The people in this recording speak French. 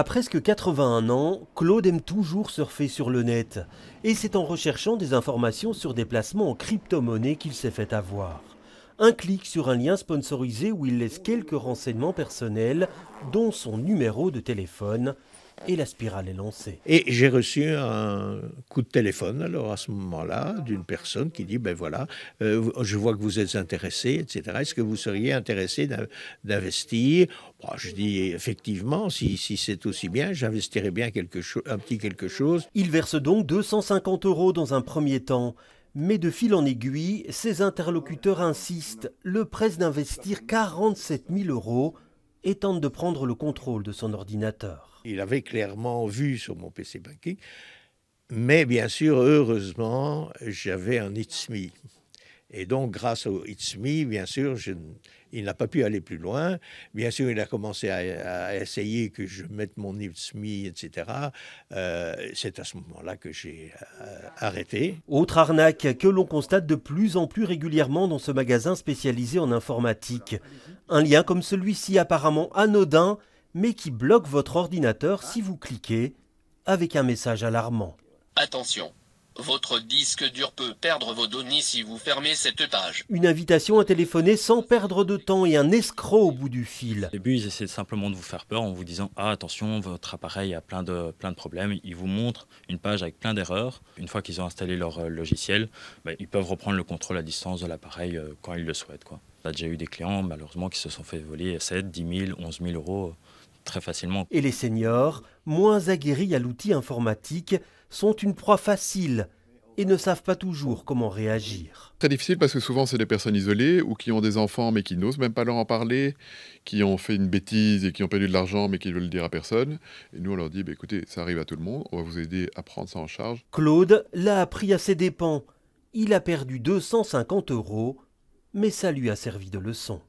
À presque 81 ans, Claude aime toujours surfer sur le net. Et c'est en recherchant des informations sur des placements en crypto-monnaie qu'il s'est fait avoir. Un clic sur un lien sponsorisé où il laisse quelques renseignements personnels, dont son numéro de téléphone, et la spirale est lancée. Et j'ai reçu un coup de téléphone, alors à ce moment-là, d'une personne qui dit, ben voilà, euh, je vois que vous êtes intéressé, etc. Est-ce que vous seriez intéressé d'investir Je dis, effectivement, si, c'est aussi bien, j'investirais bien quelque chose un petit quelque chose. Il verse donc 250 euros dans un premier temps. Mais de fil en aiguille, ses interlocuteurs insistent, le presse d'investir 47 000 euros et tente de prendre le contrôle de son ordinateur. Il avait clairement vu sur mon PC banking, mais bien sûr, heureusement, j'avais un ITSMI. Et donc, grâce au It's Me, bien sûr, il n'a pas pu aller plus loin. Bien sûr, il a commencé à, essayer que je mette mon It's Me, etc. Euh, c'est à ce moment-là que j'ai euh, arrêté. Autre arnaque que l'on constate de plus en plus régulièrement dans ce magasin spécialisé en informatique. Un lien comme celui-ci apparemment anodin, mais qui bloque votre ordinateur si vous cliquez avec un message alarmant. Attention, votre disque dur peut perdre vos données si vous fermez cette page. Une invitation à téléphoner sans perdre de temps et un escroc au bout du fil. Au début, ils essaient simplement de vous faire peur en vous disant Ah, attention, votre appareil a plein de, plein de problèmes. Ils vous montrent une page avec plein d'erreurs. Une fois qu'ils ont installé leur euh, logiciel, bah, ils peuvent reprendre le contrôle à distance de l'appareil euh, quand ils le souhaitent. Quoi. On a déjà eu des clients, malheureusement, qui se sont fait voler 7, 10 000, 11 000 euros euh, facilement. Et les seniors, moins aguerris à l'outil informatique, sont une proie facile et ne savent pas toujours comment réagir. Très difficile parce que souvent c'est des personnes isolées ou qui ont des enfants mais qui n'osent même pas leur en parler, qui ont fait une bêtise et qui ont perdu de l'argent mais qui ne veulent le dire à personne. Et nous on leur dit bah, écoutez, ça arrive à tout le monde, on va vous aider à prendre ça en charge. Claude l'a appris à ses dépens. Il a perdu 250 euros, mais ça lui a servi de leçon.